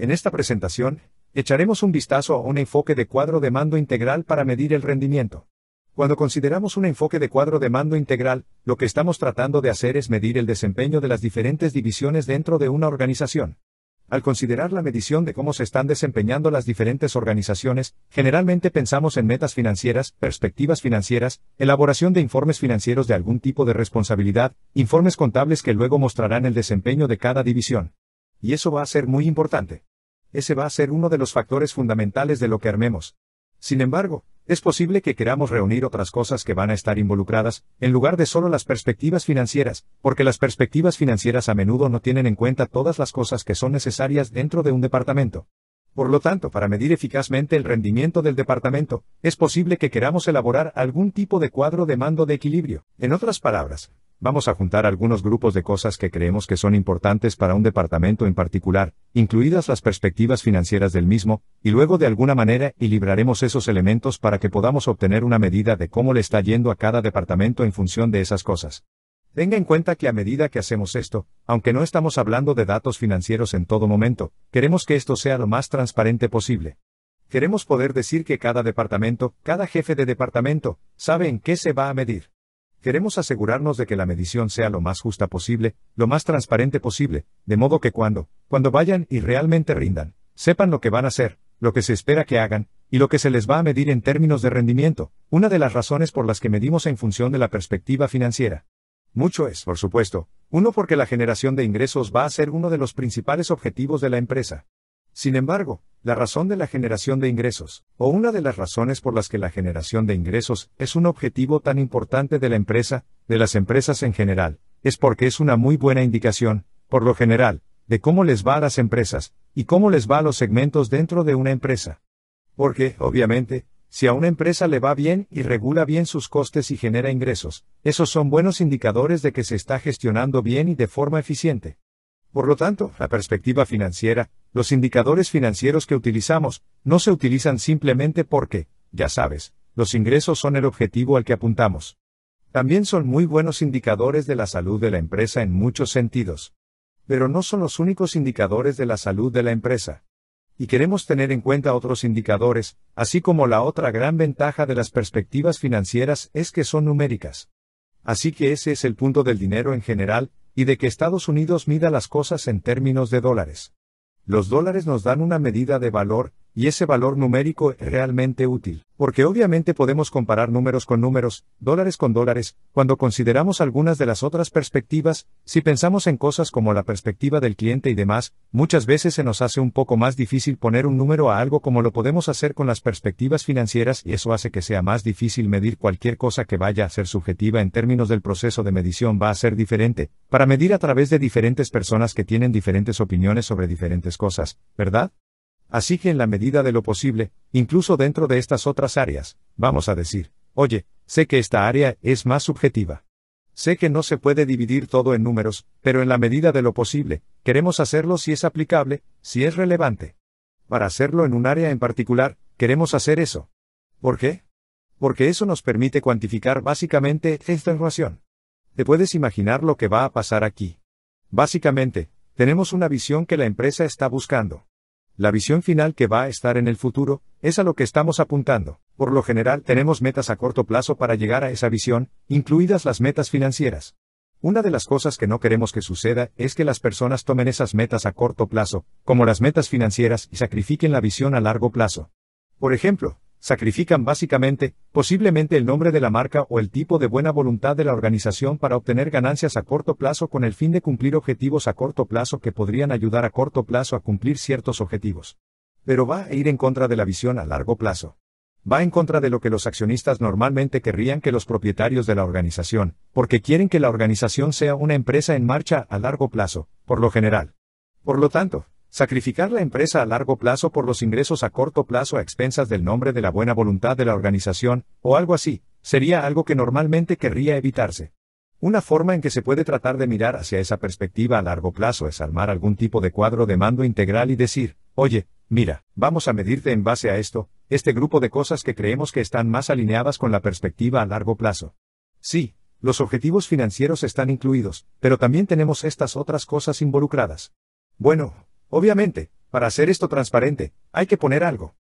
En esta presentación, echaremos un vistazo a un enfoque de cuadro de mando integral para medir el rendimiento. Cuando consideramos un enfoque de cuadro de mando integral, lo que estamos tratando de hacer es medir el desempeño de las diferentes divisiones dentro de una organización. Al considerar la medición de cómo se están desempeñando las diferentes organizaciones, generalmente pensamos en metas financieras, perspectivas financieras, elaboración de informes financieros de algún tipo de responsabilidad, informes contables que luego mostrarán el desempeño de cada división. Y eso va a ser muy importante ese va a ser uno de los factores fundamentales de lo que armemos. Sin embargo, es posible que queramos reunir otras cosas que van a estar involucradas, en lugar de solo las perspectivas financieras, porque las perspectivas financieras a menudo no tienen en cuenta todas las cosas que son necesarias dentro de un departamento. Por lo tanto, para medir eficazmente el rendimiento del departamento, es posible que queramos elaborar algún tipo de cuadro de mando de equilibrio. En otras palabras, vamos a juntar algunos grupos de cosas que creemos que son importantes para un departamento en particular, incluidas las perspectivas financieras del mismo, y luego de alguna manera y libraremos esos elementos para que podamos obtener una medida de cómo le está yendo a cada departamento en función de esas cosas. Tenga en cuenta que a medida que hacemos esto, aunque no estamos hablando de datos financieros en todo momento, queremos que esto sea lo más transparente posible. Queremos poder decir que cada departamento, cada jefe de departamento, sabe en qué se va a medir. Queremos asegurarnos de que la medición sea lo más justa posible, lo más transparente posible, de modo que cuando, cuando vayan y realmente rindan, sepan lo que van a hacer, lo que se espera que hagan, y lo que se les va a medir en términos de rendimiento, una de las razones por las que medimos en función de la perspectiva financiera. Mucho es, por supuesto, uno porque la generación de ingresos va a ser uno de los principales objetivos de la empresa. Sin embargo, la razón de la generación de ingresos, o una de las razones por las que la generación de ingresos es un objetivo tan importante de la empresa, de las empresas en general, es porque es una muy buena indicación, por lo general, de cómo les va a las empresas, y cómo les va a los segmentos dentro de una empresa. Porque, obviamente, si a una empresa le va bien y regula bien sus costes y genera ingresos, esos son buenos indicadores de que se está gestionando bien y de forma eficiente. Por lo tanto, la perspectiva financiera, los indicadores financieros que utilizamos no se utilizan simplemente porque, ya sabes, los ingresos son el objetivo al que apuntamos. También son muy buenos indicadores de la salud de la empresa en muchos sentidos. Pero no son los únicos indicadores de la salud de la empresa. Y queremos tener en cuenta otros indicadores, así como la otra gran ventaja de las perspectivas financieras es que son numéricas. Así que ese es el punto del dinero en general, y de que Estados Unidos mida las cosas en términos de dólares. Los dólares nos dan una medida de valor, y ese valor numérico es realmente útil, porque obviamente podemos comparar números con números, dólares con dólares, cuando consideramos algunas de las otras perspectivas, si pensamos en cosas como la perspectiva del cliente y demás, muchas veces se nos hace un poco más difícil poner un número a algo como lo podemos hacer con las perspectivas financieras y eso hace que sea más difícil medir cualquier cosa que vaya a ser subjetiva en términos del proceso de medición va a ser diferente, para medir a través de diferentes personas que tienen diferentes opiniones sobre diferentes cosas, ¿verdad? Así que en la medida de lo posible, incluso dentro de estas otras áreas, vamos a decir, oye, sé que esta área es más subjetiva. Sé que no se puede dividir todo en números, pero en la medida de lo posible, queremos hacerlo si es aplicable, si es relevante. Para hacerlo en un área en particular, queremos hacer eso. ¿Por qué? Porque eso nos permite cuantificar básicamente esta información. Te puedes imaginar lo que va a pasar aquí. Básicamente, tenemos una visión que la empresa está buscando. La visión final que va a estar en el futuro, es a lo que estamos apuntando. Por lo general tenemos metas a corto plazo para llegar a esa visión, incluidas las metas financieras. Una de las cosas que no queremos que suceda es que las personas tomen esas metas a corto plazo, como las metas financieras, y sacrifiquen la visión a largo plazo. Por ejemplo, sacrifican básicamente, posiblemente el nombre de la marca o el tipo de buena voluntad de la organización para obtener ganancias a corto plazo con el fin de cumplir objetivos a corto plazo que podrían ayudar a corto plazo a cumplir ciertos objetivos. Pero va a ir en contra de la visión a largo plazo. Va en contra de lo que los accionistas normalmente querrían que los propietarios de la organización, porque quieren que la organización sea una empresa en marcha a largo plazo, por lo general. Por lo tanto, Sacrificar la empresa a largo plazo por los ingresos a corto plazo a expensas del nombre de la buena voluntad de la organización, o algo así, sería algo que normalmente querría evitarse. Una forma en que se puede tratar de mirar hacia esa perspectiva a largo plazo es armar algún tipo de cuadro de mando integral y decir, oye, mira, vamos a medirte en base a esto, este grupo de cosas que creemos que están más alineadas con la perspectiva a largo plazo. Sí, los objetivos financieros están incluidos, pero también tenemos estas otras cosas involucradas. Bueno, Obviamente, para hacer esto transparente, hay que poner algo.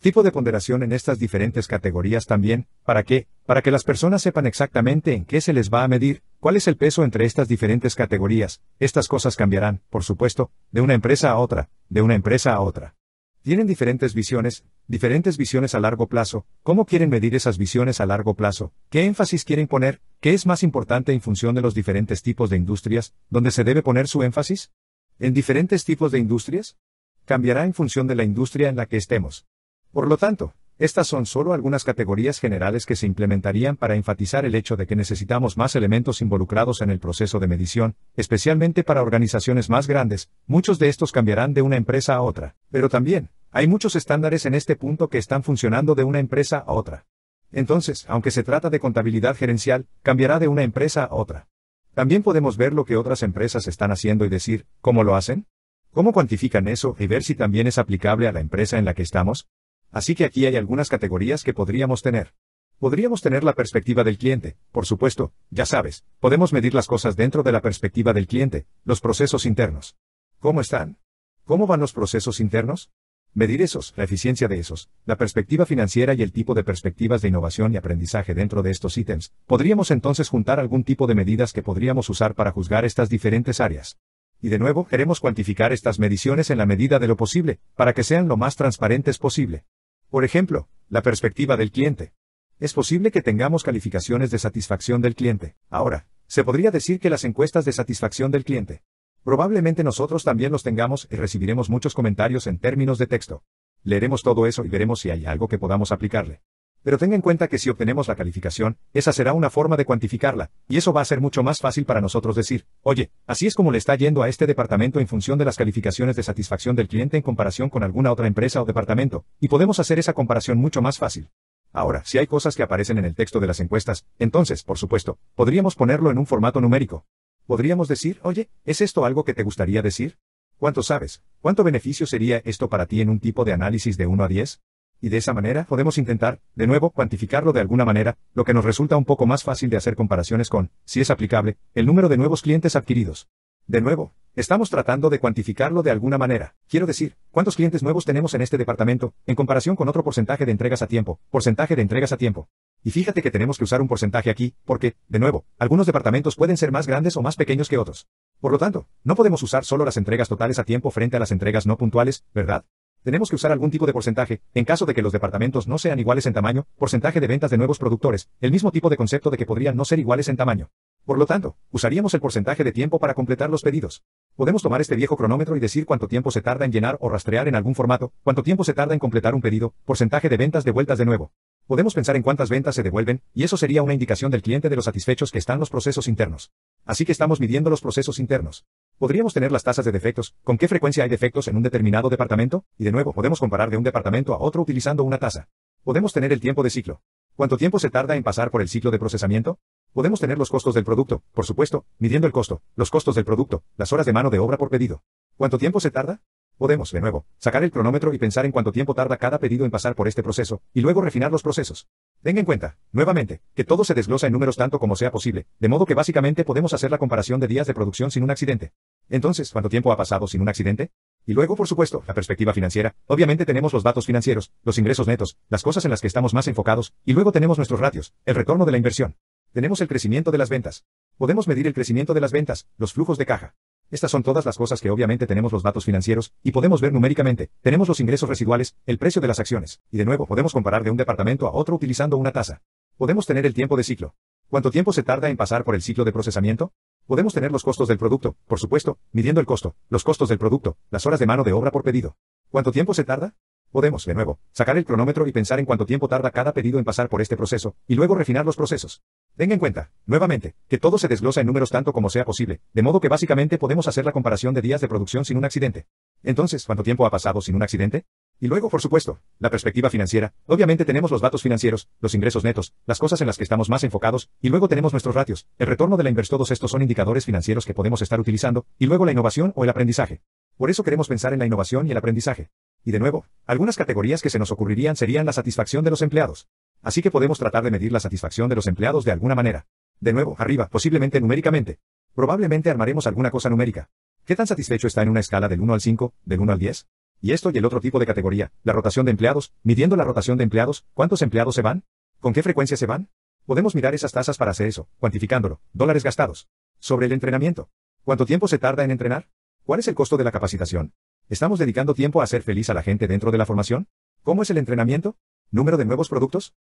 Tipo de ponderación en estas diferentes categorías también, ¿para qué? Para que las personas sepan exactamente en qué se les va a medir, cuál es el peso entre estas diferentes categorías, estas cosas cambiarán, por supuesto, de una empresa a otra, de una empresa a otra. Tienen diferentes visiones, diferentes visiones a largo plazo, cómo quieren medir esas visiones a largo plazo, qué énfasis quieren poner, qué es más importante en función de los diferentes tipos de industrias, dónde se debe poner su énfasis en diferentes tipos de industrias? Cambiará en función de la industria en la que estemos. Por lo tanto, estas son solo algunas categorías generales que se implementarían para enfatizar el hecho de que necesitamos más elementos involucrados en el proceso de medición, especialmente para organizaciones más grandes, muchos de estos cambiarán de una empresa a otra, pero también, hay muchos estándares en este punto que están funcionando de una empresa a otra. Entonces, aunque se trata de contabilidad gerencial, cambiará de una empresa a otra. También podemos ver lo que otras empresas están haciendo y decir, ¿cómo lo hacen? ¿Cómo cuantifican eso y ver si también es aplicable a la empresa en la que estamos? Así que aquí hay algunas categorías que podríamos tener. Podríamos tener la perspectiva del cliente, por supuesto, ya sabes, podemos medir las cosas dentro de la perspectiva del cliente, los procesos internos. ¿Cómo están? ¿Cómo van los procesos internos? Medir esos, la eficiencia de esos, la perspectiva financiera y el tipo de perspectivas de innovación y aprendizaje dentro de estos ítems, podríamos entonces juntar algún tipo de medidas que podríamos usar para juzgar estas diferentes áreas. Y de nuevo, queremos cuantificar estas mediciones en la medida de lo posible, para que sean lo más transparentes posible. Por ejemplo, la perspectiva del cliente. Es posible que tengamos calificaciones de satisfacción del cliente. Ahora, se podría decir que las encuestas de satisfacción del cliente Probablemente nosotros también los tengamos y recibiremos muchos comentarios en términos de texto. Leeremos todo eso y veremos si hay algo que podamos aplicarle. Pero tenga en cuenta que si obtenemos la calificación, esa será una forma de cuantificarla, y eso va a ser mucho más fácil para nosotros decir, oye, así es como le está yendo a este departamento en función de las calificaciones de satisfacción del cliente en comparación con alguna otra empresa o departamento, y podemos hacer esa comparación mucho más fácil. Ahora, si hay cosas que aparecen en el texto de las encuestas, entonces, por supuesto, podríamos ponerlo en un formato numérico. Podríamos decir, oye, ¿es esto algo que te gustaría decir? ¿Cuánto sabes? ¿Cuánto beneficio sería esto para ti en un tipo de análisis de 1 a 10? Y de esa manera podemos intentar, de nuevo, cuantificarlo de alguna manera, lo que nos resulta un poco más fácil de hacer comparaciones con, si es aplicable, el número de nuevos clientes adquiridos. De nuevo, estamos tratando de cuantificarlo de alguna manera. Quiero decir, ¿cuántos clientes nuevos tenemos en este departamento, en comparación con otro porcentaje de entregas a tiempo, porcentaje de entregas a tiempo? Y fíjate que tenemos que usar un porcentaje aquí, porque, de nuevo, algunos departamentos pueden ser más grandes o más pequeños que otros. Por lo tanto, no podemos usar solo las entregas totales a tiempo frente a las entregas no puntuales, ¿verdad? Tenemos que usar algún tipo de porcentaje, en caso de que los departamentos no sean iguales en tamaño, porcentaje de ventas de nuevos productores, el mismo tipo de concepto de que podrían no ser iguales en tamaño. Por lo tanto, usaríamos el porcentaje de tiempo para completar los pedidos. Podemos tomar este viejo cronómetro y decir cuánto tiempo se tarda en llenar o rastrear en algún formato, cuánto tiempo se tarda en completar un pedido, porcentaje de ventas de vueltas de nuevo. Podemos pensar en cuántas ventas se devuelven, y eso sería una indicación del cliente de los satisfechos que están los procesos internos. Así que estamos midiendo los procesos internos. Podríamos tener las tasas de defectos, con qué frecuencia hay defectos en un determinado departamento, y de nuevo podemos comparar de un departamento a otro utilizando una tasa. Podemos tener el tiempo de ciclo. ¿Cuánto tiempo se tarda en pasar por el ciclo de procesamiento? Podemos tener los costos del producto, por supuesto, midiendo el costo, los costos del producto, las horas de mano de obra por pedido. ¿Cuánto tiempo se tarda? Podemos, de nuevo, sacar el cronómetro y pensar en cuánto tiempo tarda cada pedido en pasar por este proceso, y luego refinar los procesos. Tenga en cuenta, nuevamente, que todo se desglosa en números tanto como sea posible, de modo que básicamente podemos hacer la comparación de días de producción sin un accidente. Entonces, ¿cuánto tiempo ha pasado sin un accidente? Y luego, por supuesto, la perspectiva financiera. Obviamente tenemos los datos financieros, los ingresos netos, las cosas en las que estamos más enfocados, y luego tenemos nuestros ratios, el retorno de la inversión. Tenemos el crecimiento de las ventas. Podemos medir el crecimiento de las ventas, los flujos de caja. Estas son todas las cosas que obviamente tenemos los datos financieros, y podemos ver numéricamente, tenemos los ingresos residuales, el precio de las acciones, y de nuevo podemos comparar de un departamento a otro utilizando una tasa. Podemos tener el tiempo de ciclo. ¿Cuánto tiempo se tarda en pasar por el ciclo de procesamiento? Podemos tener los costos del producto, por supuesto, midiendo el costo, los costos del producto, las horas de mano de obra por pedido. ¿Cuánto tiempo se tarda? Podemos, de nuevo, sacar el cronómetro y pensar en cuánto tiempo tarda cada pedido en pasar por este proceso, y luego refinar los procesos. Tenga en cuenta, nuevamente, que todo se desglosa en números tanto como sea posible, de modo que básicamente podemos hacer la comparación de días de producción sin un accidente. Entonces, ¿cuánto tiempo ha pasado sin un accidente? Y luego, por supuesto, la perspectiva financiera. Obviamente tenemos los datos financieros, los ingresos netos, las cosas en las que estamos más enfocados, y luego tenemos nuestros ratios, el retorno de la inversión. Todos estos son indicadores financieros que podemos estar utilizando, y luego la innovación o el aprendizaje. Por eso queremos pensar en la innovación y el aprendizaje. Y de nuevo, algunas categorías que se nos ocurrirían serían la satisfacción de los empleados, Así que podemos tratar de medir la satisfacción de los empleados de alguna manera. De nuevo, arriba, posiblemente numéricamente. Probablemente armaremos alguna cosa numérica. ¿Qué tan satisfecho está en una escala del 1 al 5, del 1 al 10? Y esto y el otro tipo de categoría, la rotación de empleados, midiendo la rotación de empleados, ¿cuántos empleados se van? ¿Con qué frecuencia se van? Podemos mirar esas tasas para hacer eso, cuantificándolo, dólares gastados. Sobre el entrenamiento. ¿Cuánto tiempo se tarda en entrenar? ¿Cuál es el costo de la capacitación? ¿Estamos dedicando tiempo a hacer feliz a la gente dentro de la formación? ¿Cómo es el entrenamiento? ¿Número de nuevos productos?